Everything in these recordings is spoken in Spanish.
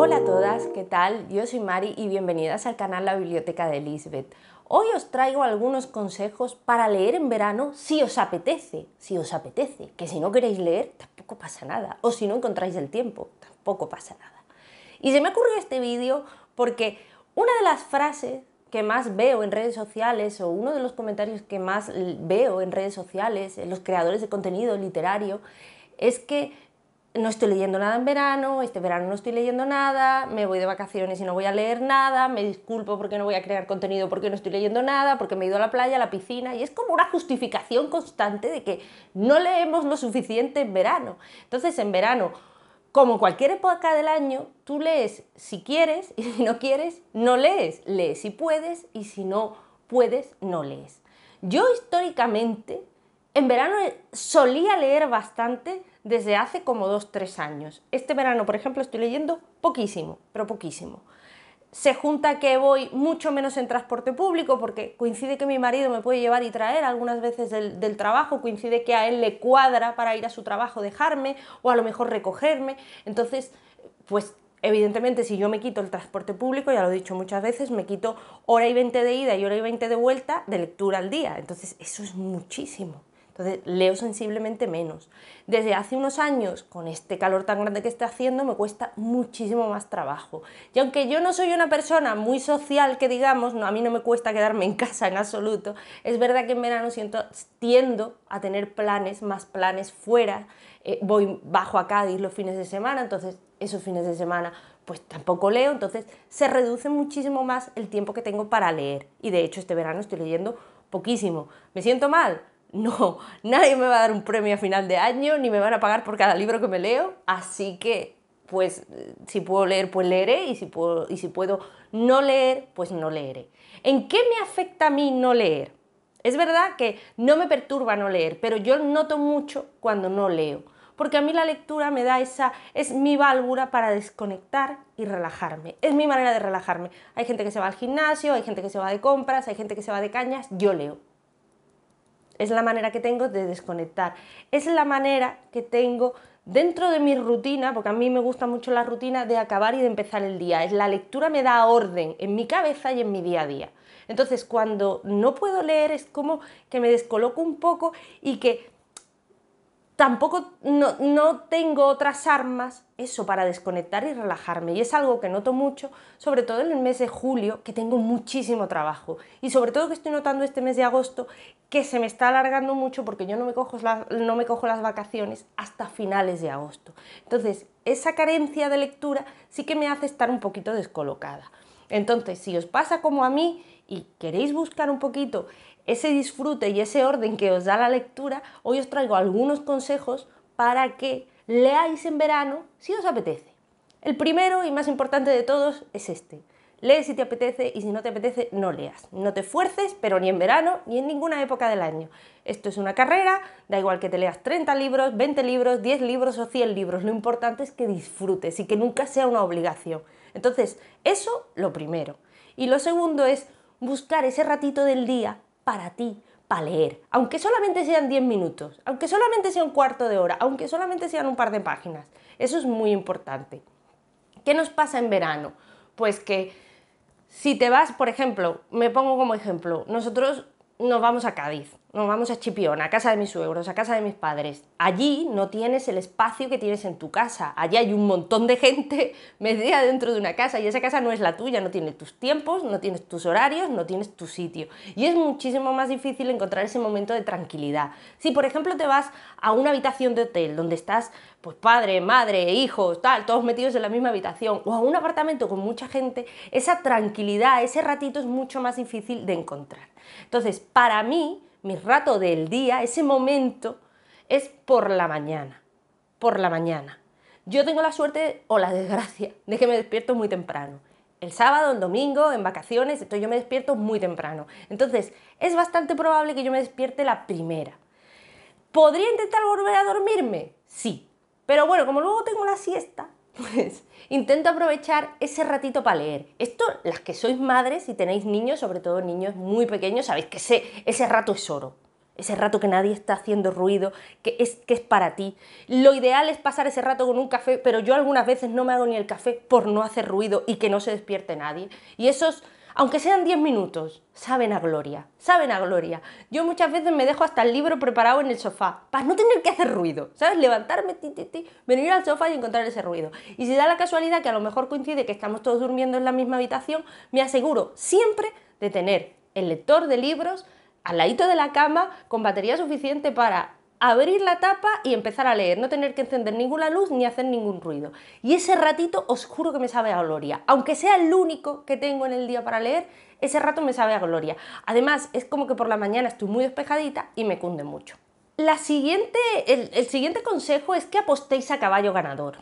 Hola a todas, ¿qué tal? Yo soy Mari y bienvenidas al canal La Biblioteca de Lisbeth. Hoy os traigo algunos consejos para leer en verano si os apetece, si os apetece, que si no queréis leer tampoco pasa nada, o si no encontráis el tiempo, tampoco pasa nada. Y se me ocurrió este vídeo porque una de las frases que más veo en redes sociales o uno de los comentarios que más veo en redes sociales, en los creadores de contenido literario, es que no estoy leyendo nada en verano, este verano no estoy leyendo nada, me voy de vacaciones y no voy a leer nada, me disculpo porque no voy a crear contenido porque no estoy leyendo nada, porque me he ido a la playa, a la piscina, y es como una justificación constante de que no leemos lo suficiente en verano. Entonces, en verano, como cualquier época del año, tú lees si quieres y si no quieres, no lees, lees si puedes y si no puedes, no lees. Yo históricamente en verano eh, solía leer bastante desde hace como 2 tres años. Este verano, por ejemplo, estoy leyendo poquísimo, pero poquísimo. Se junta que voy mucho menos en transporte público porque coincide que mi marido me puede llevar y traer algunas veces del, trabajo, coincide que a él le cuadra para ir a su trabajo dejarme o a lo mejor recogerme. Entonces, pues Evidentemente, si yo me quito el transporte público, ya lo he dicho muchas veces, me quito hora y 20 de ida y hora y 20 de vuelta de lectura al día. Entonces, eso es muchísimo. Entonces leo sensiblemente menos. Desde hace unos años, con este calor tan grande que está haciendo, me cuesta muchísimo más trabajo. Y aunque yo no soy una persona muy social, que digamos, no, a mí no me cuesta quedarme en casa en absoluto, es verdad que en verano siento, tiendo a tener planes, más planes fuera. Eh, voy bajo a Cádiz los fines de semana, entonces esos fines de semana pues tampoco leo, entonces se reduce muchísimo más el tiempo que tengo para leer. Y de hecho este verano estoy leyendo poquísimo. ¿Me siento mal? No, nadie me va a dar un premio a final de año, ni me van a pagar por cada libro que me leo, así que pues si puedo leer, pues leeré, y si puedo, y si puedo no leer, pues no leeré. ¿En qué me afecta a mí no leer? Es verdad que no me perturba no leer, pero yo noto mucho cuando no leo, porque a mí la lectura me da esa, es mi válvula para desconectar y relajarme, es mi manera de relajarme. Hay gente que se va al gimnasio, hay gente que se va de compras, hay gente que se va de cañas, yo leo es la manera que tengo de desconectar, es la manera que tengo dentro de mi rutina, porque a mí me gusta mucho la rutina de acabar y de empezar el día, es la lectura me da orden en mi cabeza y en mi día a día. Entonces, cuando no puedo leer es como que me descoloco un poco y que tampoco no, tengo otras armas, eso, para desconectar y relajarme. Y es algo que noto mucho, sobre todo en el mes de julio, que tengo muchísimo trabajo. Y sobre todo que estoy notando este mes de agosto, que se me está alargando mucho porque yo no me cojo, no me cojo las vacaciones hasta finales de agosto. Entonces, esa carencia de lectura sí que me hace estar un poquito descolocada. Entonces, si os pasa como a mí y queréis buscar un poquito ese disfrute y ese orden que os da la lectura, hoy os traigo algunos consejos para que leáis en verano si os apetece. El primero y más importante de todos es este. Lee si te apetece y si no te apetece, no leas. No te fuerces, pero ni en verano ni en ninguna época del año. Esto es una carrera, da igual que te leas 30 libros, 20 libros, 10 libros o 100 libros. Lo importante es que disfrutes y que nunca sea una obligación. Entonces, eso lo primero. Y lo segundo es buscar ese ratito del día para ti, para leer, aunque solamente sean 10 minutos, aunque solamente sea un cuarto de hora, aunque solamente sean un par de páginas. Eso es muy importante. ¿Qué nos pasa en verano? Pues que si te vas, por ejemplo, me pongo como ejemplo, nosotros nos vamos a Cádiz, nos vamos a Chipiona, a casa de mis suegros, a casa de mis padres. Allí no tienes el espacio que tienes en tu casa. Allí hay un montón de gente metida dentro de una casa y esa casa no es la tuya, no tiene tus tiempos, no tienes tus horarios, no tienes tu sitio. Y es muchísimo más difícil encontrar ese momento de tranquilidad. Si, por ejemplo, te vas a una habitación de hotel donde estás, pues padre, madre, hijos, tal, todos metidos en la misma habitación, o a un apartamento con mucha gente, esa tranquilidad, ese ratito es mucho más difícil de encontrar. Entonces, para mí, mi rato del día, ese momento, es por la mañana, por la mañana. Yo tengo la suerte o la desgracia de que me despierto muy temprano. El sábado, el domingo, en vacaciones, entonces yo me despierto muy temprano. Entonces, es bastante probable que yo me despierte la primera. ¿Podría intentar volver a dormirme? Sí. Pero bueno, como luego tengo la siesta, pues intento aprovechar ese ratito para leer. Esto, las que sois madres y tenéis niños, sobre todo niños muy pequeños, sabéis que ese, ese rato es oro. Ese rato que nadie está haciendo ruido, que es, que es para ti. Lo ideal es pasar ese rato con un café, pero yo algunas veces no me hago ni el café por no hacer ruido y que no se despierte nadie. Y esos aunque sean 10 minutos, saben a gloria, saben a gloria. Yo muchas veces me dejo hasta el libro preparado en el sofá, para no tener que hacer ruido, ¿sabes? Levantarme, venir al sofá y encontrar ese ruido. Y si da la casualidad que a lo mejor coincide que estamos todos durmiendo en la misma habitación, me aseguro siempre de tener el lector de libros al ladito de la cama con batería suficiente para abrir la tapa y empezar a leer, no tener que encender ninguna luz ni hacer ningún ruido. Y ese ratito os juro que me sabe a gloria, aunque sea el único que tengo en el día para leer, ese rato me sabe a gloria. Además, es como que por la mañana estoy muy despejadita y me cunde mucho. La siguiente, el siguiente consejo es que apostéis a caballo ganador.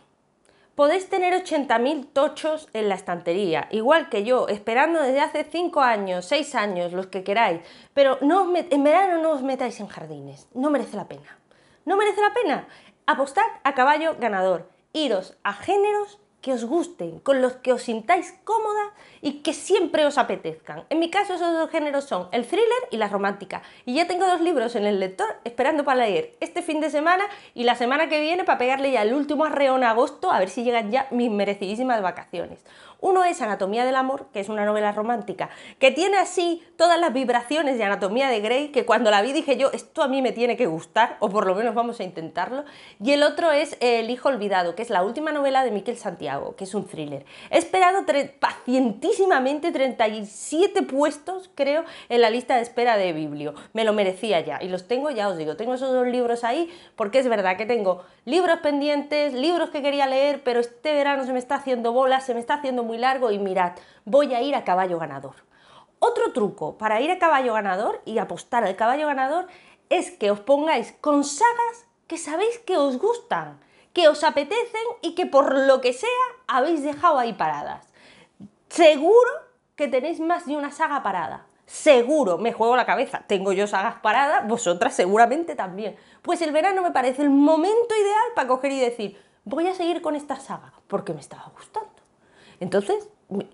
Podéis tener 80.000 tochos en la estantería, igual que yo, esperando desde hace 5 años, 6 años, los que queráis, pero no en verano no os metáis en jardines, no merece la pena. No merece la pena. Apostad a caballo ganador, iros a géneros que os gusten, con los que os sintáis cómoda y que siempre os apetezcan. En mi caso esos dos géneros son el thriller y la romántica. Y ya tengo dos libros en el lector esperando para leer este fin de semana y la semana que viene para pegarle ya el último arreón a agosto a ver si llegan ya mis merecidísimas vacaciones. Uno es Anatomía del Amor, que es una novela romántica, que tiene así todas las vibraciones de Anatomía de Grey, que cuando la vi dije yo, esto a mí me tiene que gustar, o por lo menos vamos a intentarlo. Y el otro es El Hijo Olvidado, que es la última novela de Miquel Santiago, que es un thriller. He esperado pacientísimamente 37 puestos, creo, en la lista de espera de Biblio. Me lo merecía ya, y los tengo, ya os digo, tengo esos dos libros ahí, porque es verdad que tengo libros pendientes, libros que quería leer, pero este verano se me está haciendo bola, se me está haciendo muy largo y mirad, voy a ir a caballo ganador. Otro truco para ir a caballo ganador y apostar al caballo ganador es que os pongáis con sagas que sabéis que os gustan, que os apetecen y que por lo que sea habéis dejado ahí paradas. Seguro que tenéis más de una saga parada. Seguro, me juego la cabeza. Tengo yo sagas paradas, vosotras seguramente también. Pues el verano me parece el momento ideal para coger y decir, voy a seguir con esta saga porque me estaba gustando. Entonces,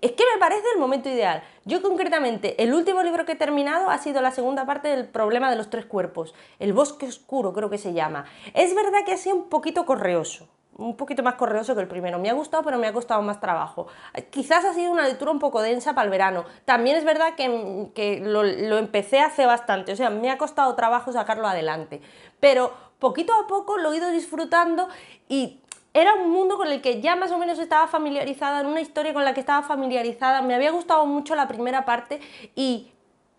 es que me parece el momento ideal. Yo concretamente, el último libro que he terminado ha sido la segunda parte del problema de los tres cuerpos, El bosque oscuro creo que se llama. Es verdad que ha sido un poquito correoso, un poquito más correoso que el primero. Me ha gustado, pero me ha costado más trabajo. Quizás ha sido una lectura un poco densa para el verano. También es verdad que, lo, lo, empecé hace bastante, o sea, me ha costado trabajo sacarlo adelante. Pero poquito a poco lo he ido disfrutando y era un mundo con el que ya más o menos estaba familiarizada, en una historia con la que estaba familiarizada, me había gustado mucho la primera parte y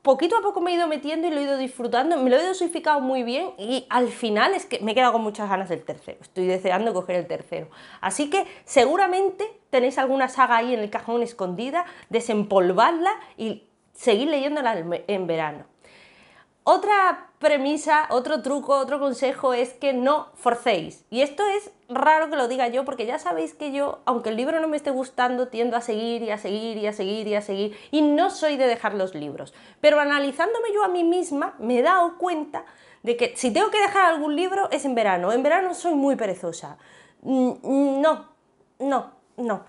poquito a poco me he ido metiendo y lo he ido disfrutando, me lo he dosificado muy bien y al final es que me he quedado con muchas ganas del tercero, estoy deseando coger el tercero. Así que seguramente tenéis alguna saga ahí en el cajón escondida, desempolvadla y seguir leyéndola en verano. Otra premisa, otro truco, otro consejo es que no forcéis. Y esto es raro que lo diga yo porque ya sabéis que yo, aunque el libro no me esté gustando, tiendo a seguir y a seguir y a seguir y a seguir y no soy de dejar los libros. Pero analizándome yo a mí misma me he dado cuenta de que si tengo que dejar algún libro es en verano. En verano soy muy perezosa. Mm, mm, no, no, no.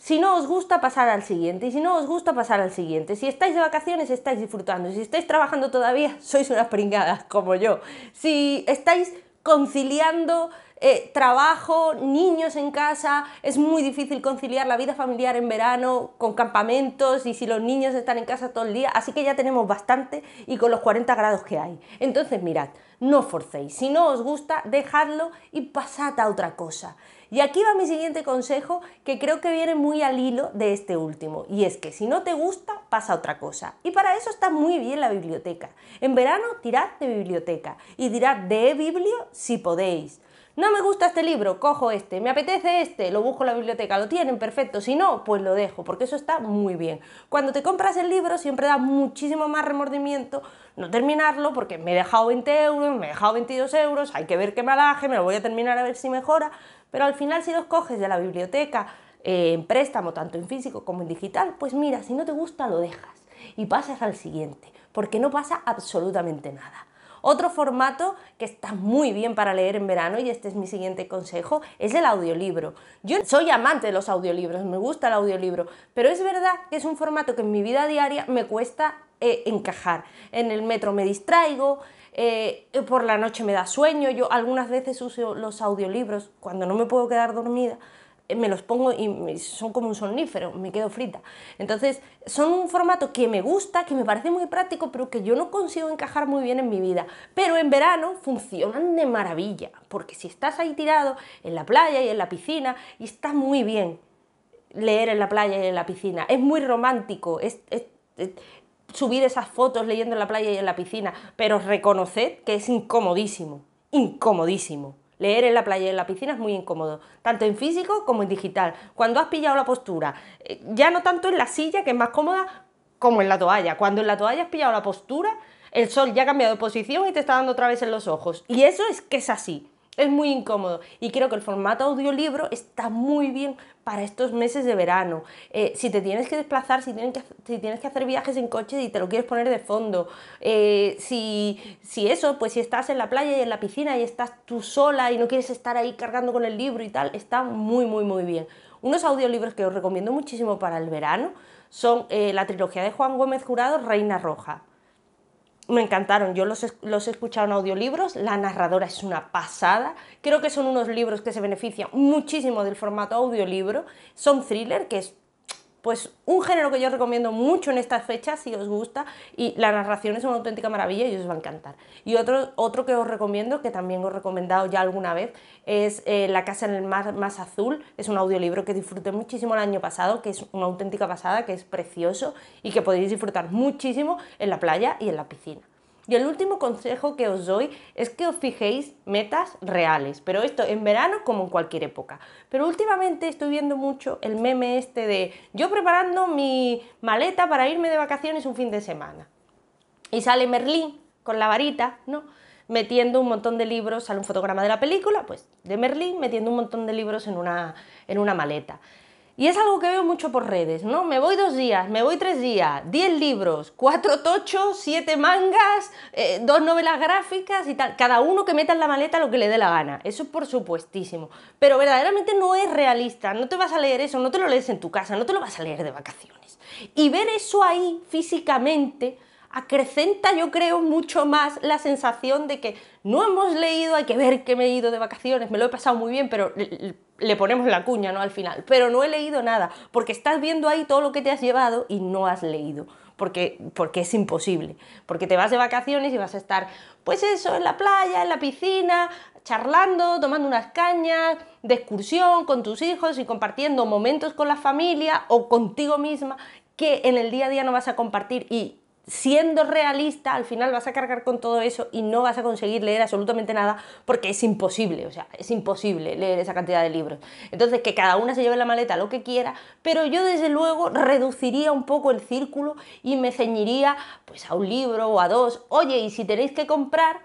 Si no os gusta, pasar al siguiente. Y si no os gusta, pasar al siguiente. Si estáis de vacaciones, estáis disfrutando. Si estáis trabajando todavía, sois unas pringadas como yo. Si estáis conciliando eh, trabajo, niños en casa, es muy difícil conciliar la vida familiar en verano con campamentos y si los niños están en casa todo el día, así que ya tenemos bastante y con los 40 grados que hay. Entonces mirad, no forcéis, si no os gusta, dejadlo y pasad a otra cosa. Y aquí va mi siguiente consejo que creo que viene muy al hilo de este último, y es que si no te gusta, pasa otra cosa. Y para eso está muy bien la biblioteca. En verano tirad de biblioteca y tirad de biblio si podéis. No me gusta este libro, cojo este. Me apetece este, lo busco en la biblioteca, lo tienen, perfecto. Si no, pues lo dejo, porque eso está muy bien. Cuando te compras el libro siempre da muchísimo más remordimiento no terminarlo, porque me he dejado 20 euros, me he dejado 22 euros, hay que ver qué malaje, me lo voy a terminar a ver si mejora. Pero al final si los coges de la biblioteca eh, en préstamo, tanto en físico como en digital, pues mira, si no te gusta lo dejas y pasas al siguiente, porque no pasa absolutamente nada. Otro formato que está muy bien para leer en verano, y este es mi siguiente consejo, es el audiolibro. Yo soy amante de los audiolibros, me gusta el audiolibro, pero es verdad que es un formato que en mi vida diaria me cuesta eh, encajar. En el metro me distraigo, eh, por la noche me da sueño, yo algunas veces uso los audiolibros cuando no me puedo quedar dormida me los pongo y son como un somnífero, me quedo frita. Entonces, son un formato que me gusta, que me parece muy práctico, pero que yo no consigo encajar muy bien en mi vida. Pero en verano funcionan de maravilla, porque si estás ahí tirado en la playa y en la piscina, y está muy bien leer en la playa y en la piscina, es muy romántico, subir esas fotos leyendo en la playa y en la piscina, pero reconoced que es incomodísimo, incomodísimo. Leer en la playa y en la piscina es muy incómodo, tanto en físico como en digital. Cuando has pillado la postura, eh, ya no tanto en la silla, que es más cómoda, como en la toalla. Cuando en la toalla has pillado la postura, el sol ya ha cambiado de posición y te está dando otra vez en los ojos. Y eso es que es así es muy incómodo y creo que el formato audiolibro está muy bien para estos meses de verano. Eh, si te tienes que desplazar, si tienes que, si tienes que hacer viajes en coche y te lo quieres poner de fondo, eh, si, eso, pues si estás en la playa y en la piscina y estás tú sola y no quieres estar ahí cargando con el libro y tal, está muy, muy, muy bien. Unos audiolibros que os recomiendo muchísimo para el verano son eh, la trilogía de Juan Gómez Jurado, Reina Roja me encantaron. Yo los, los he escuchado en audiolibros, la narradora es una pasada. Creo que son unos libros que se benefician muchísimo del formato audiolibro. Son thriller, que es pues un género que yo recomiendo mucho en estas fechas si os gusta y la narración es una auténtica maravilla y os va a encantar. Y otro, otro que os recomiendo, que también os he recomendado ya alguna vez, es eh, La casa en el mar más azul, es un audiolibro que disfruté muchísimo el año pasado, que es una auténtica pasada, que es precioso y que podéis disfrutar muchísimo en la playa y en la piscina. Y el último consejo que os doy es que os fijéis metas reales, pero esto en verano como en cualquier época. Pero últimamente estoy viendo mucho el meme este de yo preparando mi maleta para irme de vacaciones un fin de semana. Y sale Merlín con la varita, ¿no? metiendo un montón de libros, sale un fotograma de la película, pues de Merlín, metiendo un montón de libros en una, en una maleta. Y es algo que veo mucho por redes, ¿no? Me voy dos días, me voy tres días, diez libros, cuatro tochos, siete mangas, eh, dos novelas gráficas y tal. Cada uno que meta en la maleta lo que le dé la gana. Eso por supuestísimo. Pero verdaderamente no es realista. No te vas a leer eso, no te lo lees en tu casa, no te lo vas a leer de vacaciones. Y ver eso ahí físicamente acrecenta yo creo mucho más la sensación de que no hemos leído, hay que ver que me he ido de vacaciones, me lo he pasado muy bien, pero le ponemos la cuña, ¿no? Al final, pero no he leído nada, porque estás viendo ahí todo lo que te has llevado y no has leído. Porque, porque, es imposible, porque te vas de vacaciones y vas a estar, pues eso, en la playa, en la piscina, charlando, tomando unas cañas, de excursión con tus hijos y compartiendo momentos con la familia o contigo misma que en el día a día no vas a compartir y siendo realista, al final vas a cargar con todo eso y no vas a conseguir leer absolutamente nada porque es imposible, o sea, es imposible leer esa cantidad de libros. Entonces, que cada una se lleve la maleta lo que quiera, pero yo desde luego reduciría un poco el círculo y me ceñiría pues a un libro o a dos. Oye, y si tenéis que comprar,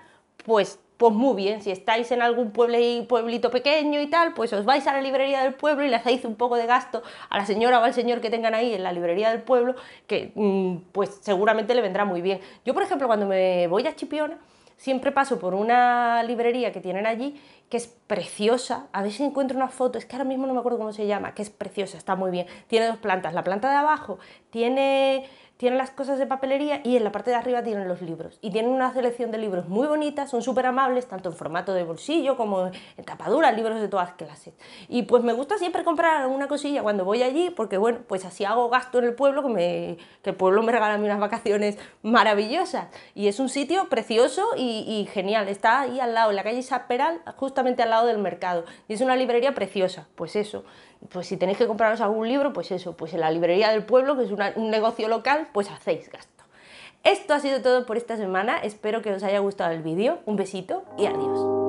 pues pues muy bien, si estáis en algún pueblito pequeño y tal, pues os vais a la librería del pueblo y le hacéis un poco de gasto a la señora o al señor que tengan ahí en la librería del pueblo, que mm, pues seguramente le vendrá muy bien. Yo, por ejemplo, cuando me voy a Chipiona, siempre paso por una librería que tienen allí, que es preciosa, a ver si encuentro una foto, es que ahora mismo no me acuerdo cómo se llama, que es preciosa, está muy bien, tiene dos plantas, la planta de abajo tiene tienen las cosas de papelería y en la parte de arriba tienen los libros. Y tienen una selección de libros muy bonitas, son súper amables, tanto en formato de bolsillo como en tapadura, libros de todas clases. Y pues me gusta siempre comprar alguna cosilla cuando voy allí, porque bueno, pues así hago gasto en el pueblo, que, el pueblo me regala unas vacaciones maravillosas. Y es un sitio precioso y, genial, está ahí al lado, en la calle Isaperal, justamente al lado del mercado. Y es una librería preciosa, pues eso pues si tenéis que compraros algún libro, pues eso, pues en la librería del pueblo, que es un negocio local, pues hacéis gasto. Esto ha sido todo por esta semana, espero que os haya gustado el vídeo, un besito y adiós.